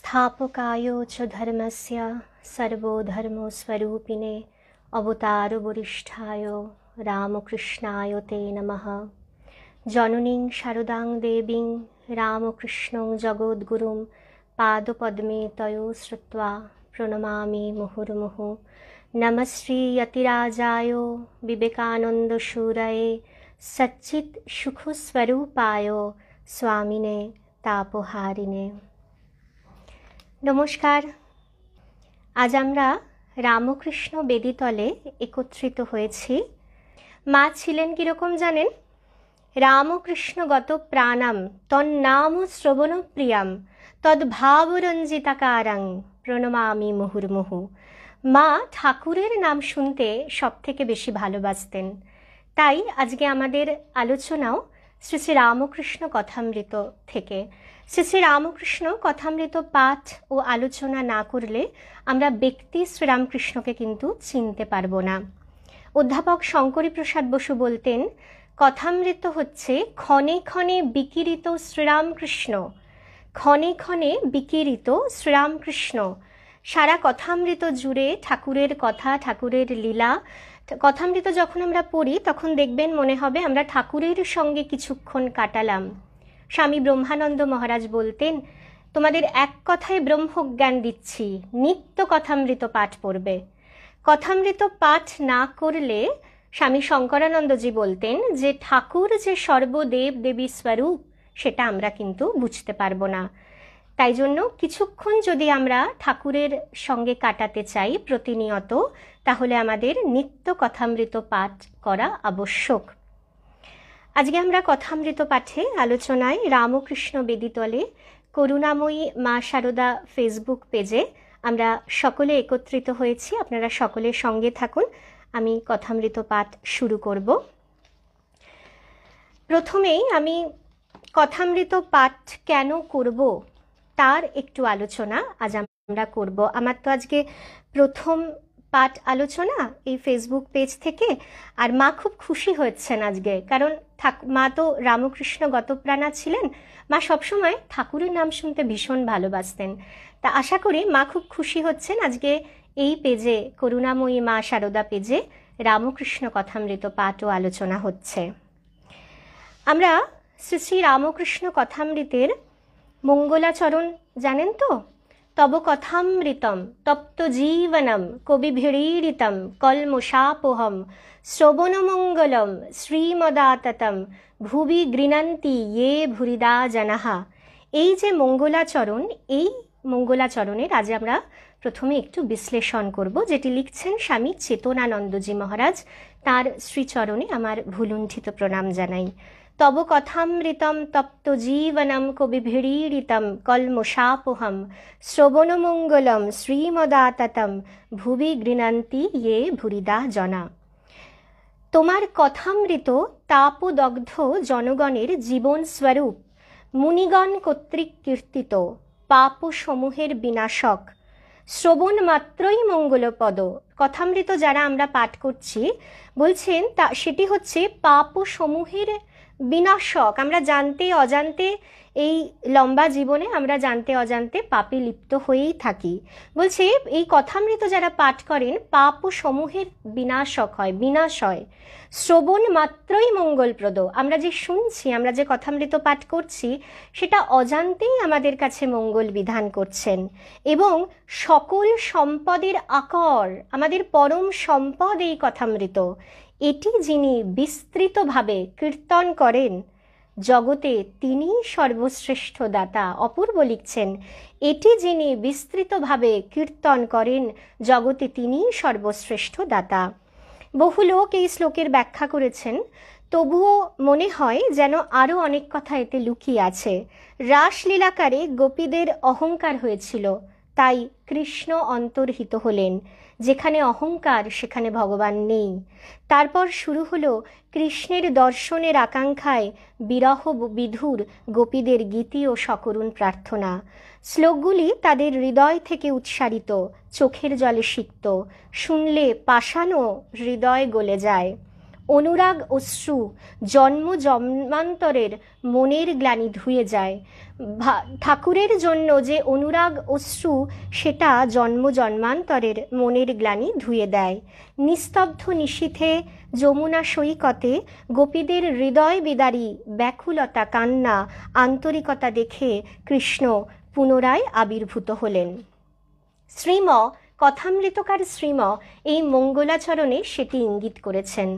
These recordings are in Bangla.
स्थापकायो च धर्मस्य सर्वोधर्मस्वरूपिणे অবতারবরিষ্ঠায় রামকৃষ্ণায় তে নম জননীং শারদাং দেবীং রামকৃষ্ণং জগদ্গুরু পাদপদ্মে তয় শ্রুত্বা প্রণমামি মুহুর্মুহু নমশ্রী অতিরাজায় বিবেকানন্দশূরয়ে সচ্চিৎ সুখস্বরূপায় স্বামিনে তাপহারিণে নমস্কার আজ আমরা রামকৃষ্ণ বেদিতলে একত্রিত হয়েছি মা ছিলেন কীরকম জানেন রামকৃষ্ণগত প্রাণাম তন্নাম শ্রবণ প্রিয়াম প্রণমা আমি মুহুর্মুহু মা ঠাকুরের নাম শুনতে সব থেকে বেশি ভালোবাসতেন তাই আজকে আমাদের আলোচনাও শ্রী শ্রী রামকৃষ্ণ কথামৃত থেকে শ্রী শ্রী রামকৃষ্ণ কথামৃত পাঠ ও আলোচনা না করলে আমরা ব্যক্তি শ্রীরামকৃষ্ণকে কিন্তু চিনতে পারব না অধ্যাপক শঙ্করী প্রসাদ বসু বলতেন কথামৃত হচ্ছে ক্ষণে ক্ষণে বিকিরিত শ্রীরামকৃষ্ণ ক্ষণে ক্ষণে বিকিরিত শ্রীরামকৃষ্ণ সারা কথামৃত জুড়ে ঠাকুরের কথা ঠাকুরের লীলা কথামৃত যখন আমরা পড়ি তখন দেখবেন মনে হবে আমরা ঠাকুরের সঙ্গে কিছুক্ষণ কাটালাম স্বামী ব্রহ্মানন্দ মহারাজ বলতেন তোমাদের এক কথায় ব্রহ্মজ্ঞান দিচ্ছি নিত্য কথামৃত পাঠ পড়বে কথামৃত পাঠ না করলে স্বামী শঙ্করানন্দজি বলতেন যে ঠাকুর যে সর্বদেব দেবী স্বরূপ সেটা আমরা কিন্তু বুঝতে পারবো না তাই জন্য কিছুক্ষণ যদি আমরা ঠাকুরের সঙ্গে কাটাতে চাই প্রতিনিয়ত তাহলে আমাদের নিত্য কথামৃত পাঠ করা আবশ্যক আজকে আমরা কথামৃত পাঠে আলোচনায় রামকৃষ্ণ বেদিতলে করুণাময়ী মা সারদা ফেসবুক পেজে আমরা সকলে একত্রিত হয়েছি আপনারা সকলে সঙ্গে থাকুন আমি কথামৃত পাঠ শুরু করব প্রথমেই আমি কথামৃত পাঠ কেন করব তার একটু আলোচনা আজ আমরা করব আমার তো আজকে প্রথম পাঠ আলোচনা এই ফেসবুক পেজ থেকে আর মা খুব খুশি হয়েছেন আজকে কারণ থাক মা তো রামকৃষ্ণ গতপ্রাণা ছিলেন মা সবসময় ঠাকুরের নাম শুনতে ভীষণ ভালোবাসতেন তা আশা করি মা খুব খুশি হচ্ছেন আজকে এই পেজে করুণাময়ী মা সারদা পেজে রামকৃষ্ণ কথামৃত পাঠ ও আলোচনা হচ্ছে আমরা শ্রী শ্রী রামকৃষ্ণ কথামৃতের মঙ্গলাচরণ জানেন তো তব কথামৃতম তপ্ত জীবনম কবিভিড়ীড়িতম কলমুষাপোহম শ্রবণমঙ্গলম শ্রীমদাততম ভুবি গৃণন্তি ইয়ে ভুরিদা জনাহা এই যে মঙ্গলাচরণ এই মঙ্গলাচরণের আজ আমরা প্রথমে একটু বিশ্লেষণ করব যেটি লিখছেন স্বামী চেতনানন্দজি মহারাজ তার শ্রীচরণে আমার ভুলুণ্ঠিত প্রণাম জানাই তব কথামৃতম তপ্ত জীবনম কবিভিড়ীড়িতম কলমুষাপহম শ্রবণমঙ্গলম শ্রীমদাততম ভুবি গৃণন্তি ইয়ে ভুরিদা জনা তোমার কথামৃত তাপদগ্ধ জনগণের জীবন স্বরূপ মুনিগণ কর্তৃক কীর্তিত পাপসমূহের বিনাশক শ্রবণ মাত্রই মঙ্গলপদ কথামৃত যারা আমরা পাঠ করছি বলছেন তা সেটি হচ্ছে পাপসমূহের সমূহের বিনাশক আমরা জানতে অজান্তে এই লম্বা জীবনে আমরা জানতে অজান্তে পাপে লিপ্ত হয়েই থাকি বলছে এই কথামৃত যারা পাঠ করেন পাপ ও সমূহের বিনাশক হয় বিনাশ হয় শ্রবণ মাত্রই মঙ্গলপ্রদ আমরা যে শুনছি আমরা যে কথামৃত পাঠ করছি সেটা অজান্তেই আমাদের কাছে মঙ্গল বিধান করছেন এবং সকল সম্পদের আকর আমাদের পরম সম্পদ এই কথামৃত এটি যিনি বিস্তৃতভাবে কীর্তন করেন জগতে তিনি সর্বশ্রেষ্ঠ দাতা অপূর্ব লিখছেন এটি যিনি বিস্তৃতভাবে কীর্তন করেন জগতে তিনি সর্বশ্রেষ্ঠ দাতা বহু লোক এই শ্লোকের ব্যাখ্যা করেছেন তবুও মনে হয় যেন আরও অনেক কথা এতে লুকিয়ে আছে রাসলীলাকারে গোপীদের অহংকার হয়েছিল তাই কৃষ্ণ অন্তর্হিত হলেন যেখানে অহংকার সেখানে ভগবান নেই তারপর শুরু হলো কৃষ্ণের দর্শনের আকাঙ্ক্ষায় বিরহ বিধুর গোপীদের গীতি ও সকরুণ প্রার্থনা শ্লোকগুলি তাদের হৃদয় থেকে উৎসারিত চোখের জলে সিক্ত শুনলে পাষাণও হৃদয় গলে যায় অনুরাগ অশ্রু জন্ম জন্মান্তরের মনের গ্লানি ধুয়ে যায় ঠাকুরের জন্য যে অনুরাগ অশ্রু সেটা জন্ম জন্মান্তরের মনের গ্লানি ধুয়ে দেয় নিস্তব্ধ নিশীথে যমুনা সৈকতে গোপীদের হৃদয় বিদারী ব্যাকুলতা কান্না আন্তরিকতা দেখে কৃষ্ণ পুনরায় আবির্ভূত হলেন শ্রীম কথামৃতকার শ্রীম এই মঙ্গলাচরণে সেটি ইঙ্গিত করেছেন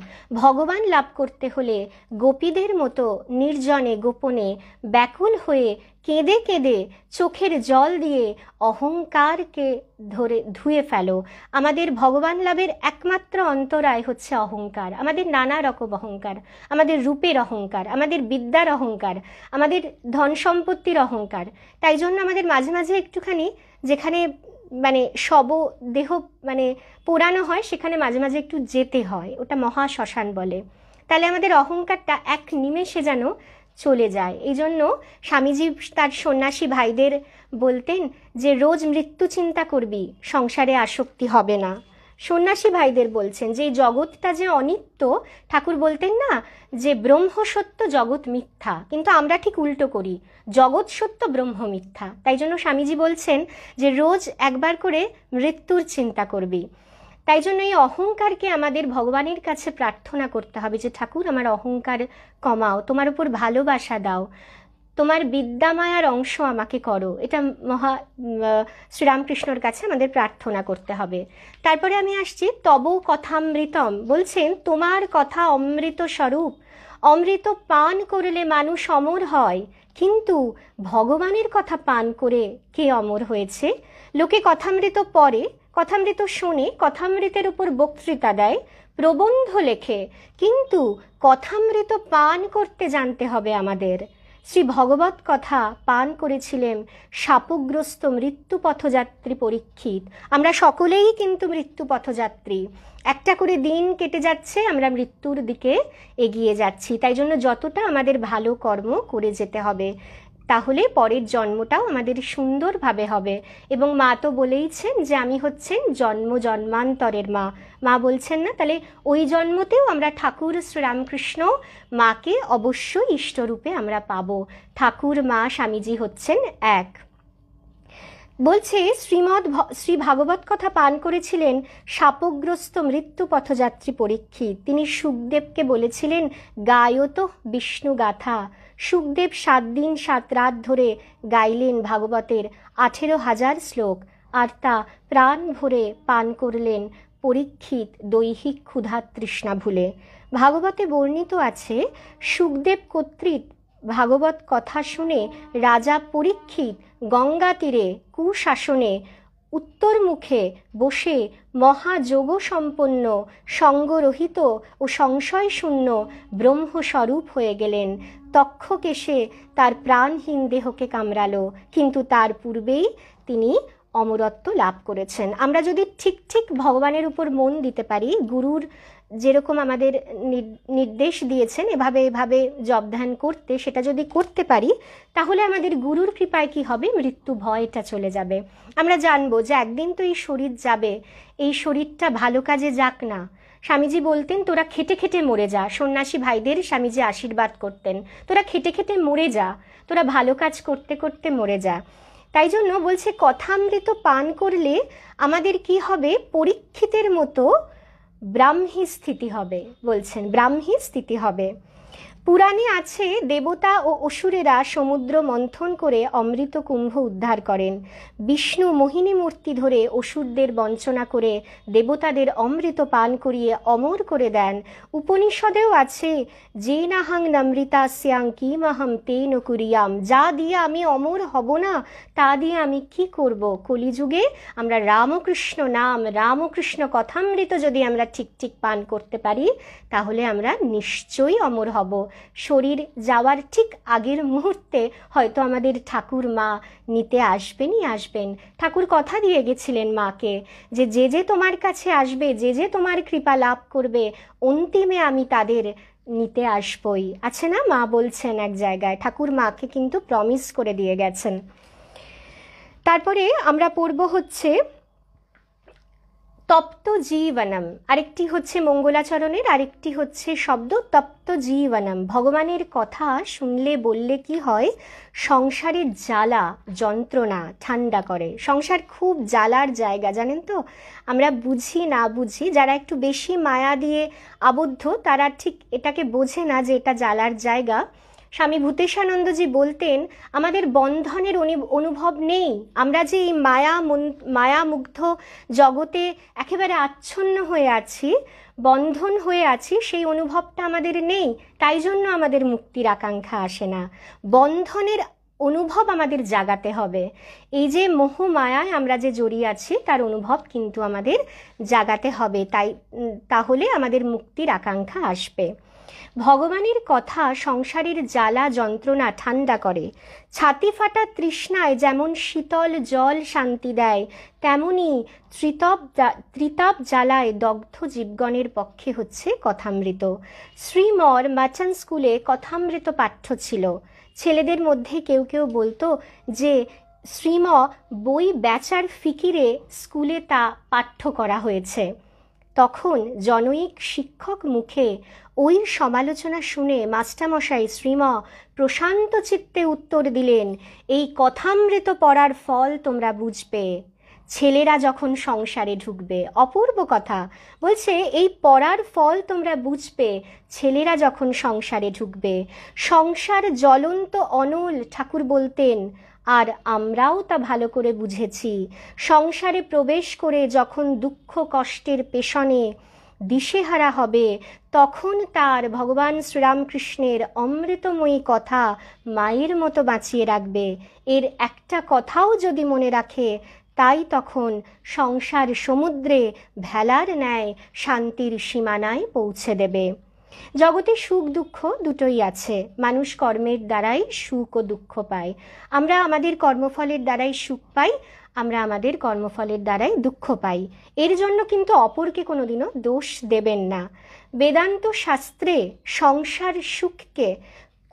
ভগবান লাভ করতে হলে গোপীদের মতো নির্জনে গোপনে ব্যাকুল হয়ে কেঁদে কেঁদে চোখের জল দিয়ে অহংকারকে ধরে ধুয়ে ফেলো আমাদের ভগবান লাভের একমাত্র অন্তরায় হচ্ছে অহংকার আমাদের নানা রকম অহংকার আমাদের রূপের অহংকার আমাদের বিদ্যার অহংকার আমাদের ধন সম্পত্তির অহংকার তাই জন্য আমাদের মাঝে মাঝে একটুখানি যেখানে মানে শব দেহ মানে পোড়ানো হয় সেখানে মাঝে মাঝে একটু যেতে হয় ওটা মহা শ্মশান বলে তাহলে আমাদের অহংকারটা এক নিমেষে যেন চলে যায় এই জন্য স্বামীজি তার সন্ন্যাসী ভাইদের বলতেন যে রোজ মৃত্যু চিন্তা করবি সংসারে আসক্তি হবে না সন্ন্যাসী ভাইদের বলছেন যে এই জগৎটা যে অনিত্য ঠাকুর বলতেন না যে ব্রহ্ম সত্য জগৎ মিথ্যা কিন্তু আমরা ঠিক উল্টো করি জগৎ সত্য ব্রহ্ম মিথ্যা তাই জন্য স্বামীজি বলছেন যে রোজ একবার করে মৃত্যুর চিন্তা করবি তাই জন্য এই অহংকারকে আমাদের ভগবানের কাছে প্রার্থনা করতে হবে যে ঠাকুর আমার অহংকার কমাও তোমার উপর ভালোবাসা দাও তোমার বিদ্যামায়ার অংশ আমাকে করো এটা মহা শ্রীরামকৃষ্ণর কাছে আমাদের প্রার্থনা করতে হবে তারপরে আমি আসছি তব কথামৃতম বলছেন তোমার কথা অমৃত স্বরূপ অমৃত পান করলে মানুষ অমর হয় কিন্তু ভগবানের কথা পান করে কে অমর হয়েছে লোকে কথামৃত পড়ে কথামৃত শোনে কথামৃতের উপর বক্তৃতা দেয় প্রবন্ধ লেখে কিন্তু কথামৃত পান করতে জানতে হবে আমাদের শ্রী ভগবত কথা পান করেছিলেন সাপগ্রস্ত মৃত্যু পথযাত্রী পরীক্ষিত আমরা সকলেই কিন্তু মৃত্যু পথযাত্রী একটা করে দিন কেটে যাচ্ছে আমরা মৃত্যুর দিকে এগিয়ে যাচ্ছি তাই জন্য যতটা আমাদের ভালো কর্ম করে যেতে হবে তাহলে পরের জন্মটাও আমাদের সুন্দরভাবে হবে এবং মা তো বলেইছেন যে আমি হচ্ছেন জন্ম জন্মান্তরের মা মা বলছেন না তাহলে ওই জন্মতেও আমরা ঠাকুর শ্রীরামকৃষ্ণ মাকে অবশ্যই ইষ্টরূপে আমরা পাব ঠাকুর মা স্বামীজি হচ্ছেন এক বলছে শ্রীমৎ শ্রী ভাগবত কথা পান করেছিলেন শাপগ্রস্ত মৃত্যু পথযাত্রী পরীক্ষিত তিনি সুখদেবকে বলেছিলেন গায়ত বিষ্ণু গাথা সুখদেব সাত দিন সাত রাত ধরে গাইলেন ভাগবতের আঠেরো হাজার শ্লোক আর তা প্রাণ ভরে পান করলেন পরীক্ষিত দৈহিক ক্ষুধা তৃষ্ণা ভুলে ভাগবতে বর্ণিত আছে সুখদেব কর্তৃক ভাগবত কথা শুনে রাজা পরীক্ষিত গঙ্গা তীরে কুশাসনে উত্তর মুখে বসে মহাযোগ সম্পন্ন সঙ্গরহিত ও সংশয়শূন্য ব্রহ্মস্বরূপ হয়ে গেলেন তক্ষকেশে তার প্রাণহীন দেহকে কামড়ালো কিন্তু তার পূর্বেই তিনি অমরত্ব লাভ করেছেন আমরা যদি ঠিক ঠিক ভগবানের উপর মন দিতে পারি গুরুর যেরকম আমাদের নির্দেশ দিয়েছেন এভাবে এভাবে জবধান করতে সেটা যদি করতে পারি তাহলে আমাদের গুরুর কৃপায় কি হবে মৃত্যু ভয়টা চলে যাবে আমরা জানবো যে একদিন তো এই শরীর যাবে এই শরীরটা ভালো কাজে যাক না স্বামীজি বলতেন তোরা খেটে খেটে মরে যা সন্ন্যাসী ভাইদের স্বামীজি আশীর্বাদ করতেন তোরা খেটে খেটে মরে যা তোরা ভালো কাজ করতে করতে মরে যা তাই জন্য বলছে কথামৃত পান করলে আমাদের কি হবে পরীক্ষিতের মতো ব্রাহ্মী স্থিতি হবে বলছেন ব্রাহ্মী স্থিতি হবে পুরাণে আছে দেবতা ও অসুরেরা সমুদ্র মন্থন করে অমৃত কুম্ভ উদ্ধার করেন বিষ্ণু মোহিনী মূর্তি ধরে অসুরদের বঞ্চনা করে দেবতাদের অমৃত পান করিয়ে অমর করে দেন উপনিষদেও আছে যে নাহাং নামৃতা শ্যাং মাহাম তেন কুরিয়াম যা দিয়ে আমি অমর হব না তা দিয়ে আমি কি করব কলিযুগে আমরা রামকৃষ্ণ নাম রামকৃষ্ণ কথামৃত যদি আমরা ঠিক ঠিক পান করতে পারি তাহলে আমরা নিশ্চয়ই অমর হব শরীর যাওয়ার ঠিক আগের মুহূর্তে হয়তো আমাদের ঠাকুর মা নিতে আসবেনই আসবেন ঠাকুর কথা দিয়ে গেছিলেন মাকে যে যে যে তোমার কাছে আসবে যে যে তোমার কৃপা লাভ করবে অন্তিমে আমি তাদের নিতে আসবই আছে না মা বলছেন এক জায়গায় ঠাকুর মাকে কিন্তু প্রমিস করে দিয়ে গেছেন তারপরে আমরা পড়ব হচ্ছে তপ্ত জীবনম আরেকটি হচ্ছে মঙ্গলাচরণের আরেকটি হচ্ছে শব্দ তপ্ত জীবনম ভগবানের কথা শুনলে বললে কি হয় সংসারের জ্বালা যন্ত্রণা ঠান্ডা করে সংসার খুব জ্বালার জায়গা জানেন তো আমরা বুঝি না বুঝি যারা একটু বেশি মায়া দিয়ে আবদ্ধ তারা ঠিক এটাকে বোঝে না যে এটা জ্বালার জায়গা স্বামী ভূতেশানন্দজি বলতেন আমাদের বন্ধনের অনুভব নেই আমরা যে এই মায়া মায়ামুগ্ধ জগতে একেবারে আচ্ছন্ন হয়ে আছি বন্ধন হয়ে আছি সেই অনুভবটা আমাদের নেই তাই জন্য আমাদের মুক্তির আকাঙ্ক্ষা আসে না বন্ধনের অনুভব আমাদের জাগাতে হবে এই যে মায়ায় আমরা যে জড়িয়ে আছি তার অনুভব কিন্তু আমাদের জাগাতে হবে তাই তাহলে আমাদের মুক্তির আকাঙ্ক্ষা আসবে ভগবানের কথা সংসারের জ্বালা যন্ত্রণা ঠান্ডা করে ছাতি ফাটা তৃষ্ণায় যেমন শীতল জল শান্তি দেয় তেমনি ত্রিতপ ত্রিতাপ জ্বালায় দগ্ধ জীবগণের পক্ষে হচ্ছে কথামৃত শ্রীমর মাচান স্কুলে কথামৃত পাঠ্য ছিল ছেলেদের মধ্যে কেউ কেউ বলতো যে শ্রীম বই বেচার ফিকিরে স্কুলে তা পাঠ্য করা হয়েছে তখন জনৈক শিক্ষক মুখে ওই সমালোচনা শুনে মাস্টারমশাই শ্রীম প্রশান্ত চিত্তে উত্তর দিলেন এই কথামৃত পড়ার ফল তোমরা বুঝবে ছেলেরা যখন সংসারে ঢুকবে অপূর্ব কথা বলছে এই পড়ার ফল তোমরা বুঝবে ছেলেরা যখন সংসারে ঢুকবে সংসার জ্বলন্ত অনল ঠাকুর বলতেন আর আমরাও তা ভালো করে বুঝেছি সংসারে প্রবেশ করে যখন দুঃখ কষ্টের পেশনে দিশেহারা হবে তখন তার ভগবান শ্রীরামকৃষ্ণের অমৃতময়ী কথা মায়ের মতো বাঁচিয়ে রাখবে এর একটা কথাও যদি মনে রাখে তাই তখন সংসার সমুদ্রে ভেলার ন্যায় শান্তির সীমানায় পৌঁছে দেবে জগতে সুখ দুঃখ দুটোই আছে মানুষ কর্মের দ্বারাই সুখ ও দুঃখ পায় আমরা আমাদের কর্মফলের দ্বারাই সুখ পাই আমরা আমাদের কর্মফলের দ্বারাই দুঃখ পাই এর জন্য কিন্তু অপরকে কোনোদিনও দোষ দেবেন না বেদান্ত শাস্ত্রে সংসার সুখকে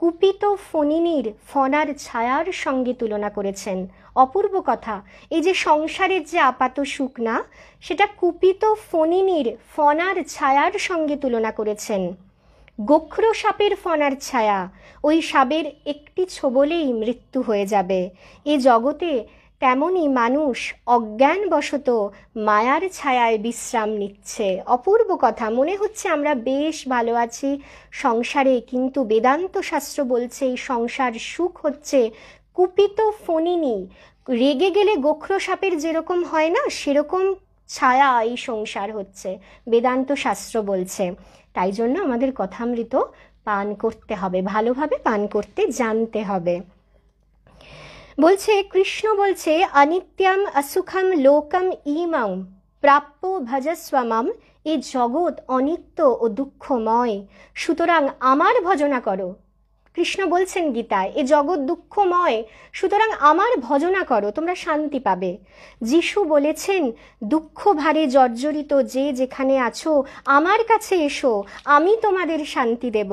কুপিত ফণিনীর ফনার ছায়ার সঙ্গে তুলনা করেছেন অপূর্ব কথা এই যে সংসারের যে আপাত সুখ না সেটা কুপিত ফণিনীর ফনার ছায়ার সঙ্গে তুলনা করেছেন গোখ্র সাপের ফনার ছায়া ওই সাপের একটি ছোবলেই মৃত্যু হয়ে যাবে এ জগতে তেমনি মানুষ অজ্ঞানবশত মায়ার ছায়ায় বিশ্রাম নিচ্ছে অপূর্ব কথা মনে হচ্ছে আমরা বেশ ভালো আছি সংসারে কিন্তু বেদান্ত শাস্ত্র বলছে এই সংসার সুখ হচ্ছে কুপিত ফণিনি রেগে গেলে গোখর সাপের যেরকম হয় না সেরকম ছায়া এই সংসার হচ্ছে বেদান্ত শাস্ত্র বলছে তাই জন্য আমাদের কথামৃত পান করতে হবে ভালোভাবে পান করতে জানতে হবে বলছে কৃষ্ণ বলছে অনিত্যম অসুখম লোকম ইমাম প্রাপ্য ভজস্বমাম এ জগৎ অনিত্য ও দুঃখময় সুতরাং আমার ভজনা করো কৃষ্ণ বলছেন গীতায় এ জগৎ দুঃখময় সুতরাং আমার ভজনা করো তোমরা শান্তি পাবে যিশু বলেছেন দুঃখ ভারে জর্জরিত যে যেখানে আছো আমার কাছে এসো আমি তোমাদের শান্তি দেব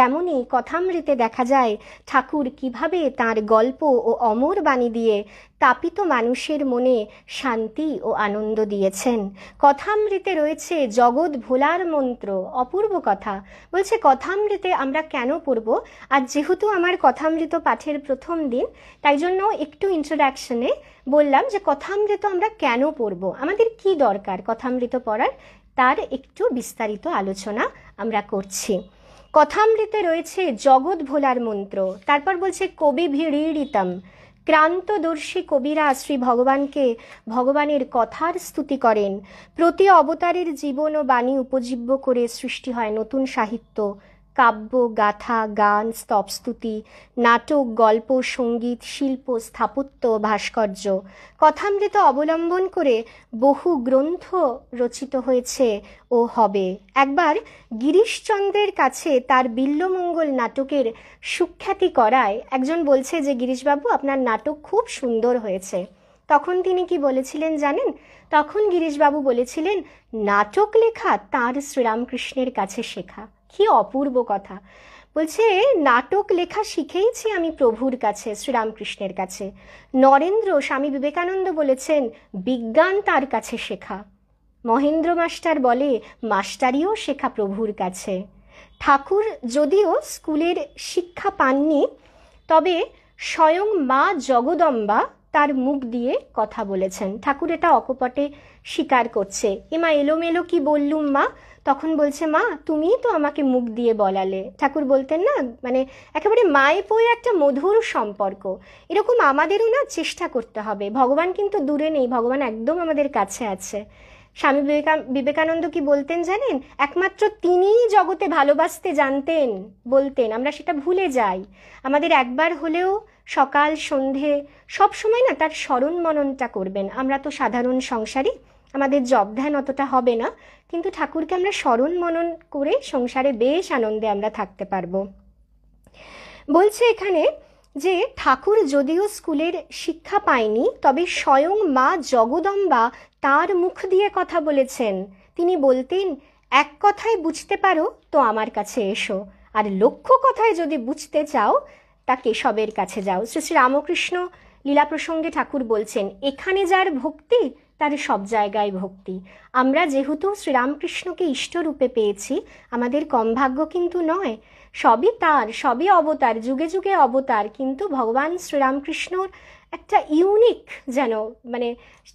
তেমনি কথামৃতে দেখা যায় ঠাকুর কিভাবে তার গল্প ও অমর বাণী দিয়ে তাপিত মানুষের মনে শান্তি ও আনন্দ দিয়েছেন কথামৃতে রয়েছে জগৎ ভোলার মন্ত্র অপূর্ব কথা বলছে কথামৃতে আমরা কেন পড়ব আর যেহেতু আমার কথামৃত পাঠের প্রথম দিন তাই জন্য একটু ইন্ট্রোডাকশনে বললাম যে কথামৃত আমরা কেন পড়ব আমাদের কি দরকার কথামৃত পড়ার তার একটু বিস্তারিত আলোচনা আমরা করছি কথামৃতে রয়েছে জগৎ ভোলার মন্ত্র তারপর বলছে কবি ভিড়িড়িতম ক্রান্তদর্শী কবিরা শ্রী ভগবানকে ভগবানের কথার স্তুতি করেন প্রতি অবতারের জীবন ও বাণী উপজীব্য করে সৃষ্টি হয় নতুন সাহিত্য কাব্য গাথা গান স্তবস্তুতি নাটক গল্প সঙ্গীত শিল্প স্থাপত্য ভাস্কর্য কথামৃত অবলম্বন করে বহু গ্রন্থ রচিত হয়েছে ও হবে একবার গিরিশচন্দ্রের কাছে তার বিল্লমঙ্গল নাটকের সুখ্যাতি করায় একজন বলছে যে গিরিশবাবু আপনার নাটক খুব সুন্দর হয়েছে তখন তিনি কি বলেছিলেন জানেন তখন গিরিশবাবু বলেছিলেন নাটক লেখা তাঁর শ্রীরামকৃষ্ণের কাছে শেখা কি অপূর্ব কথা বলছে নাটক লেখা শিখেইছি আমি প্রভুর কাছে শ্রীরামকৃষ্ণের কাছে নরেন্দ্র স্বামী বিবেকানন্দ বলেছেন বিজ্ঞান তার কাছে শেখা মহেন্দ্র মাস্টার বলে মাস্টারিও শেখা প্রভুর কাছে ঠাকুর যদিও স্কুলের শিক্ষা পাননি তবে স্বয়ং মা জগদম্বা তার মুখ দিয়ে কথা বলেছেন ঠাকুর এটা অকপটে স্বীকার করছে এমা এলোমেলো কি বললুম মা তখন বলছে মা তুমিই তো আমাকে মুখ দিয়ে বলালে ঠাকুর বলতেন না মানে একেবারে মায়ে বই একটা মধুর সম্পর্ক এরকম আমাদেরও না চেষ্টা করতে হবে ভগবান কিন্তু দূরে নেই ভগবান একদম আমাদের কাছে আছে স্বামী বিবেকানন্দ কি বলতেন জানেন একমাত্র তিনিই জগতে ভালোবাসতে জানতেন বলতেন আমরা সেটা ভুলে যাই আমাদের একবার হলেও সকাল সন্ধে সব সময় না তার স্মরণ মননটা করবেন আমরা তো সাধারণ সংসারী আমাদের জব ধ্যান অতটা হবে না কিন্তু ঠাকুরকে আমরা স্মরণ মনন করে সংসারে বেশ আনন্দে আমরা থাকতে পারবো বলছে এখানে যে ঠাকুর যদিও স্কুলের শিক্ষা পায়নি তবে স্বয়ং মা জগদম্বা তার মুখ দিয়ে কথা বলেছেন তিনি বলতেন এক কথায় বুঝতে পারো তো আমার কাছে এসো আর লক্ষ্য কথায় যদি বুঝতে চাও তা কেশবের কাছে যাও শ্রী শ্রী রামকৃষ্ণ লীলা প্রসঙ্গে ঠাকুর বলছেন এখানে যার ভক্তি তার সব জায়গায় ভক্তি আমরা যেহেতু শ্রীরামকৃষ্ণকে ইষ্টরূপে পেয়েছি আমাদের কম ভাগ্য কিন্তু নয় সবই তার সবই অবতার যুগে যুগে অবতার কিন্তু ভগবান শ্রীরামকৃষ্ণর একটা ইউনিক যেন মানে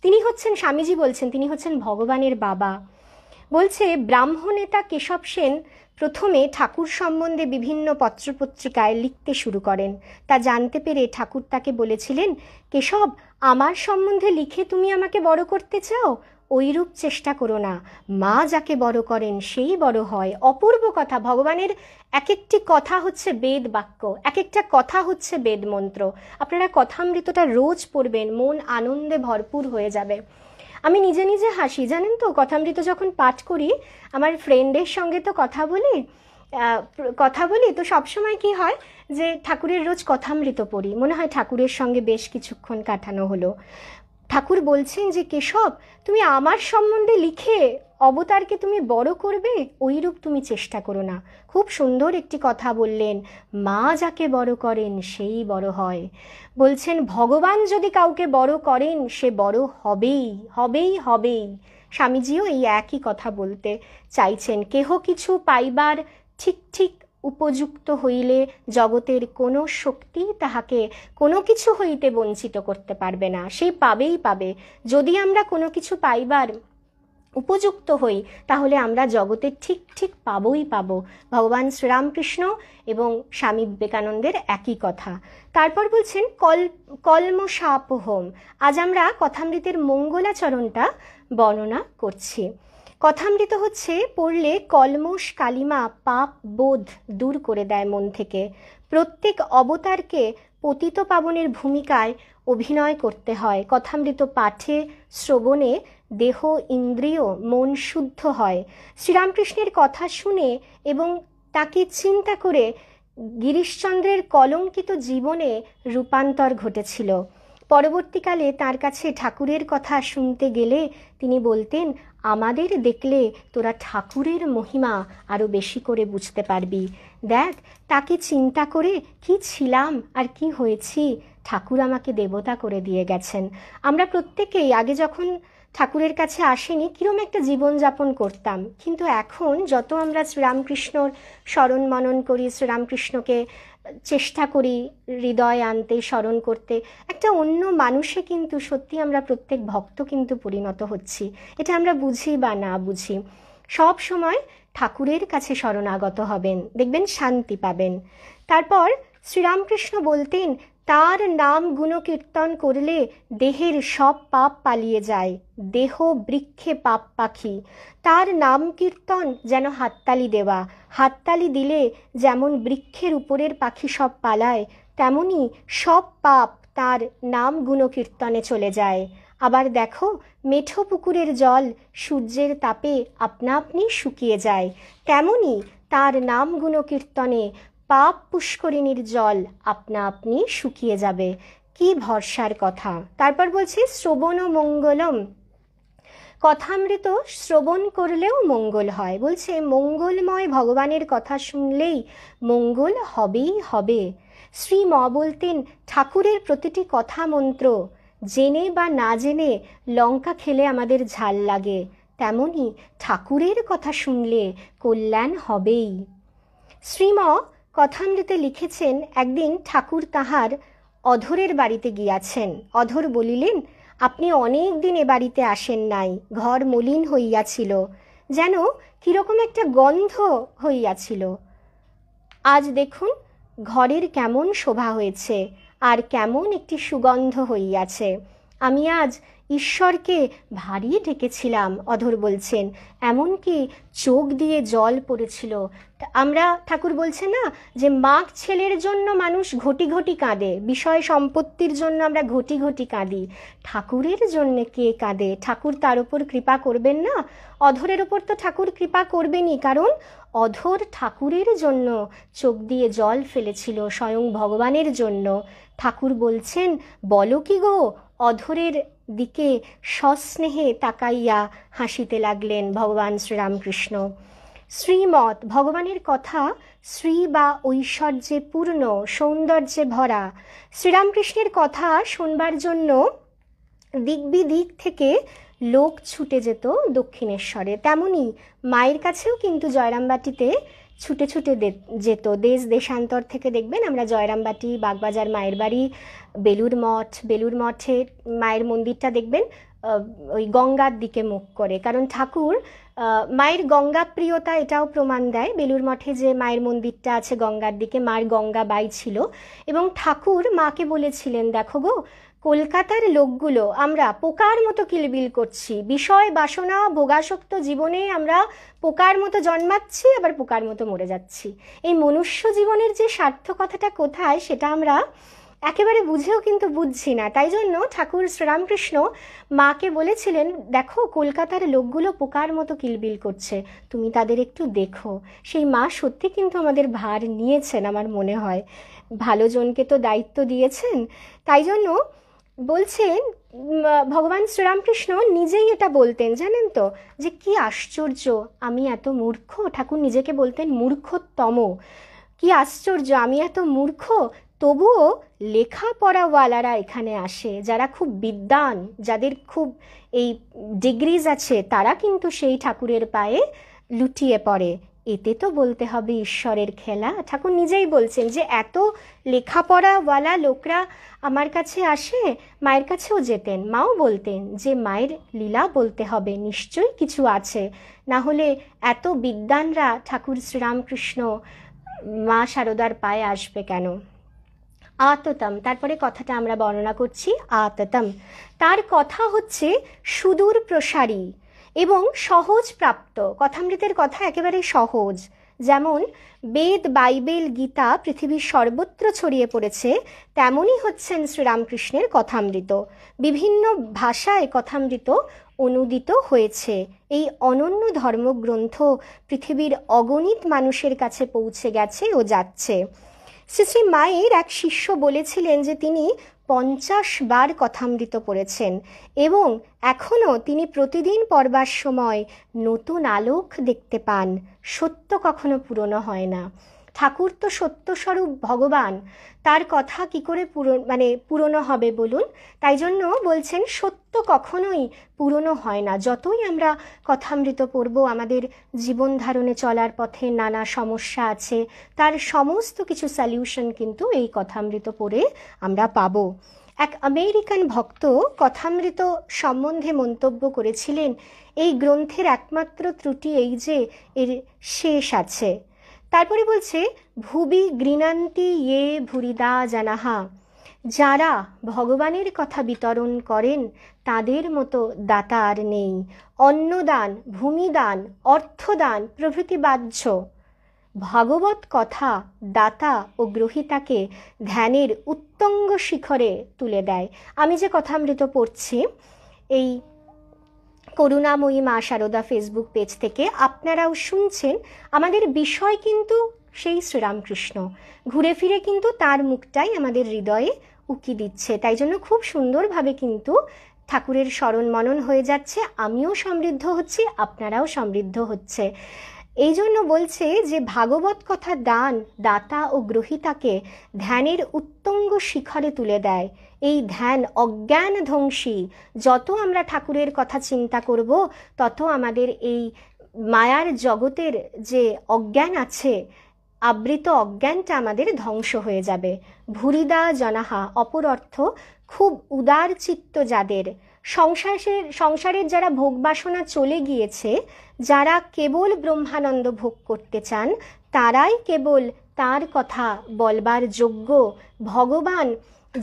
তিনি হচ্ছেন স্বামীজি বলছেন তিনি হচ্ছেন ভগবানের বাবা বলছে ব্রাহ্ম নেতা কেশব সেন প্রথমে ঠাকুর সম্বন্ধে বিভিন্ন পত্রপত্রিকায় লিখতে শুরু করেন তা জানতে পেরে ঠাকুর তাকে বলেছিলেন কেশব আমার সম্বন্ধে লিখে তুমি আমাকে বড় করতে চাও ওইরূপ চেষ্টা করো না মা যাকে বড় করেন সেই বড় হয় অপূর্ব কথা ভগবানের এক একটি কথা হচ্ছে বেদ বাক্য এক একটা কথা হচ্ছে বেদ মন্ত্র আপনারা কথামৃতটা রোজ পড়বেন মন আনন্দে ভরপুর হয়ে যাবে আমি নিজে নিজে হাসি জানেন তো কথামৃত যখন পাঠ করি আমার ফ্রেন্ডের সঙ্গে তো কথা বলি কথা বলি তো সবসময় কি হয় যে ঠাকুরের রোজ কথামৃত পড়ি মনে হয় ঠাকুরের সঙ্গে বেশ কিছুক্ষণ কাটানো হলো ঠাকুর বলছেন যে কেশব তুমি আমার সম্বন্ধে লিখে অবতারকে তুমি বড় করবে ওইরূপ তুমি চেষ্টা করো না খুব সুন্দর একটি কথা বললেন মা যাকে বড় করেন সেই বড় হয় বলছেন ভগবান যদি কাউকে বড় করেন সে বড় হবেই হবেই হবেই স্বামীজিও এই একই কথা বলতে চাইছেন কেহ কিছু পাইবার ঠিক ঠিক উপযুক্ত হইলে জগতের কোনো শক্তি তাহাকে কোনো কিছু হইতে বঞ্চিত করতে পারবে না সেই পাবেই পাবে যদি আমরা কোনো কিছু পাইবার উপযুক্ত হই তাহলে আমরা জগতে ঠিক ঠিক পাবই পাব ভগবান শ্রীরামকৃষ্ণ এবং স্বামী বিবেকানন্দের একই কথা তারপর বলছেন কল কলমসাপ হোম আজ আমরা কথামৃতের মঙ্গলাচরণটা বর্ণনা করছি কথামৃত হচ্ছে পড়লে কলমশ কালিমা পাপ বোধ দূর করে দেয় মন থেকে প্রত্যেক অবতারকে পতিত পাবনের ভূমিকায় অভিনয় করতে হয় কথামৃত পাঠে শ্রবণে দেহ ইন্দ্রিয় মন শুদ্ধ হয় শ্রীরামকৃষ্ণের কথা শুনে এবং তাকে চিন্তা করে গিরিশচন্দ্রের কলঙ্কিত জীবনে রূপান্তর ঘটেছিল পরবর্তীকালে তার কাছে ঠাকুরের কথা শুনতে গেলে তিনি বলতেন আমাদের দেখলে তোরা ঠাকুরের মহিমা আরও বেশি করে বুঝতে পারবি দেখ তাকে চিন্তা করে কি ছিলাম আর কি হয়েছি ঠাকুর আমাকে দেবতা করে দিয়ে গেছেন আমরা প্রত্যেকেই আগে যখন ঠাকুরের কাছে আসেনি কীরম একটা জীবনযাপন করতাম কিন্তু এখন যত আমরা শ্রীরামকৃষ্ণর স্মরণ মনন করি শ্রীরামকৃষ্ণকে চেষ্টা করি হৃদয় আনতে স্মরণ করতে একটা অন্য মানুষে কিন্তু সত্যি আমরা প্রত্যেক ভক্ত কিন্তু পরিণত হচ্ছি এটা আমরা বুঝি বা না বুঝি সব সময় ঠাকুরের কাছে শরণাগত হবেন দেখবেন শান্তি পাবেন তারপর শ্রীরামকৃষ্ণ বলতেন তার নাম গুণকীর্তন করলে দেহের সব পাপ পালিয়ে যায় দেহ বৃক্ষে পাপ পাখি তার নাম কীর্তন যেন হাততালি দেওয়া হাততালি দিলে যেমন বৃক্ষের উপরের পাখি সব পালায় তেমনি সব পাপ তার নাম গুণকীর্তনে চলে যায় আবার দেখো মেঠো পুকুরের জল সূর্যের তাপে আপনা আপনি শুকিয়ে যায় তেমনি তার নাম গুণকীর্তনে পাপ পুষ্করিণীর জল আপনা আপনি শুকিয়ে যাবে কি ভরসার কথা তারপর বলছি শ্রবণ ও মঙ্গলম কথামৃত শ্রবণ করলেও মঙ্গল হয় বলছে মঙ্গলময় ভগবানের কথা শুনলেই মঙ্গল হবেই হবে শ্রী ম বলতেন ঠাকুরের প্রতিটি কথা মন্ত্র জেনে বা না জেনে লঙ্কা খেলে আমাদের ঝাল লাগে তেমনই ঠাকুরের কথা শুনলে কল্যাণ হবেই শ্রীম কথামৃতে লিখেছেন একদিন ঠাকুর তাহার অধরের বাড়িতে গিয়াছেন অধর বলিলেন আপনি অনেক দিন এ বাড়িতে আসেন নাই ঘর মলিন হইয়াছিল যেন কীরকম একটা গন্ধ হইয়াছিল আজ দেখুন ঘরের কেমন শোভা হয়েছে আর কেমন একটি সুগন্ধ হইয়াছে আমি আজ ঈশ্বরকে ভারী ঢেকেছিলাম অধর বলছেন এমনকি চোখ দিয়ে জল পড়েছিল আমরা ঠাকুর বলছে না যে মাঘ ছেলের জন্য মানুষ ঘটি ঘটি কাঁদে বিষয় সম্পত্তির জন্য আমরা ঘটি ঘটি কাঁদি ঠাকুরের জন্য কে কাঁদে ঠাকুর তার উপর কৃপা করবেন না অধরের ওপর তো ঠাকুর কৃপা করবেনই কারণ অধর ঠাকুরের জন্য চোখ দিয়ে জল ফেলেছিল স্বয়ং ভগবানের জন্য ঠাকুর বলছেন বলো কি গো অধরের দিকে সস্নেহে তাকাইয়া হাসিতে লাগলেন ভগবান শ্রীরামকৃষ্ণ শ্রীমত ভগবানের কথা শ্রী বা ঐশ্বর্যে পূর্ণ সৌন্দর্যে ভরা শ্রীরামকৃষ্ণের কথা শুনবার জন্য দিক থেকে লোক ছুটে যেত দক্ষিণেশ্বরে তেমনি মায়ের কাছেও কিন্তু জয়রামবাটিতে ছুটে ছুটে যেত দেশ দেশান্তর থেকে দেখবেন আমরা জয়রামবাটি বাগবাজার মায়ের বাড়ি বেলুর মঠ বেলুর মঠে মায়ের মন্দিরটা দেখবেন ওই গঙ্গার দিকে মুখ করে কারণ ঠাকুর মায়ের গঙ্গা প্রিয়তা এটাও প্রমাণ দেয় বেলুর মঠে যে মায়ের মন্দিরটা আছে গঙ্গার দিকে মার গঙ্গা বাই ছিল এবং ঠাকুর মাকে বলেছিলেন দেখো গো কলকাতার লোকগুলো আমরা পোকার মতো কিলবিল করছি বিষয় বাসনা ভোগাসক্ত জীবনে আমরা পোকার মতো জন্মাচ্ছি আবার পোকার মতো মরে যাচ্ছি এই মনুষ্য জীবনের যে সার্থকতাটা কোথায় সেটা আমরা একেবারে বুঝেও কিন্তু বুঝছি না তাই জন্য ঠাকুর শ্রীরামকৃষ্ণ মাকে বলেছিলেন দেখো কলকাতার লোকগুলো পোকার মতো কিলবিল করছে তুমি তাদের একটু দেখো সেই মা সত্যি কিন্তু আমাদের ভার নিয়েছেন আমার মনে হয় ভালো জনকে তো দায়িত্ব দিয়েছেন তাই জন্য বলছেন ভগবান শ্রীরামকৃষ্ণ নিজেই এটা বলতেন জানেন তো যে কি আশ্চর্য আমি এত মূর্খ ঠাকুর নিজেকে বলতেন মূর্খতম কি আশ্চর্য আমি এত মূর্খ তবুও লেখাপড়াওয়ালারা এখানে আসে যারা খুব বিদ্বান যাদের খুব এই ডিগ্রিজ আছে তারা কিন্তু সেই ঠাকুরের পায়ে লুটিয়ে পড়ে এতে তো বলতে হবে ঈশ্বরের খেলা ঠাকুর নিজেই বলছেন যে এত লেখাপড়াওয়ালা লোকরা আমার কাছে আসে মায়ের কাছেও যেতেন মাও বলতেন যে মায়ের লীলা বলতে হবে নিশ্চয়ই কিছু আছে না হলে এত বিদ্বানরা ঠাকুর শ্রীরামকৃষ্ণ মা শারদার পায়ে আসবে কেন আততম তারপরে কথাটা আমরা বর্ণনা করছি আততম তার কথা হচ্ছে সুদূর প্রসারী এবং সহজ প্রাপ্ত কথামৃতের কথা একেবারে সহজ যেমন বেদ বাইবেল গীতা পৃথিবীর সর্বত্র ছড়িয়ে পড়েছে তেমনই হচ্ছেন শ্রীরামকৃষ্ণের কথামৃত বিভিন্ন ভাষায় কথামৃত অনুদিত হয়েছে এই অনন্য ধর্মগ্রন্থ পৃথিবীর অগণিত মানুষের কাছে পৌঁছে গেছে ও যাচ্ছে শ্রী শ্রী মায়ের এক শিষ্য বলেছিলেন যে তিনি পঞ্চাশ বার কথামৃত পড়েছেন এবং এখনও তিনি প্রতিদিন পড়বার সময় নতুন আলোক দেখতে পান সত্য কখনো পুরনো হয় না ঠাকুর তো সত্যস্বরূপ ভগবান তার কথা কি করে পূরণ মানে পুরনো হবে বলুন তাই জন্য বলছেন সত্য কখনোই পুরনো হয় না যতই আমরা কথামৃত পড়ব আমাদের জীবন ধারণে চলার পথে নানা সমস্যা আছে তার সমস্ত কিছু সলিউশন কিন্তু এই কথামৃত পড়ে আমরা পাবো এক আমেরিকান ভক্ত কথামৃত সম্বন্ধে মন্তব্য করেছিলেন এই গ্রন্থের একমাত্র ত্রুটি এই যে এর শেষ আছে তারপরে বলছে ভুবি গৃণান্তি ইয়ে ভুরিদা জানাহা যারা ভগবানের কথা বিতরণ করেন তাদের মতো দাতা আর নেই অন্নদান ভূমিদান অর্থদান প্রভৃতি বাহ্য ভাগবত কথা দাতা ও গ্রহিতাকে ধ্যানের উত্তঙ্গ শিখরে তুলে দেয় আমি যে কথা কথামৃত পড়ছি এই করুণাময়ী মা সারদা ফেসবুক পেজ থেকে আপনারাও শুনছেন আমাদের বিষয় কিন্তু সেই শ্রীরামকৃষ্ণ ঘুরে ফিরে কিন্তু তার মুখটাই আমাদের হৃদয়ে উকি দিচ্ছে তাই জন্য খুব সুন্দরভাবে কিন্তু ঠাকুরের স্মরণ মনন হয়ে যাচ্ছে আমিও সমৃদ্ধ হচ্ছি আপনারাও সমৃদ্ধ হচ্ছে এই জন্য বলছে যে ভাগবত কথা দান দাতা ও গ্রহিতাকে ধ্যানের উত্তঙ্গ শিখরে তুলে দেয় এই ধ্যান অজ্ঞান ধ্বংসী যত আমরা ঠাকুরের কথা চিন্তা করব তত আমাদের এই মায়ার জগতের যে অজ্ঞান আছে আবৃত অজ্ঞানটা আমাদের ধ্বংস হয়ে যাবে ভুরিদা জনাহা অপর অর্থ খুব উদার চিত্ত যাদের সংসারের সংসারের যারা ভোগ বাসনা চলে গিয়েছে যারা কেবল ব্রহ্মানন্দ ভোগ করতে চান তারাই কেবল তার কথা বলবার যোগ্য ভগবান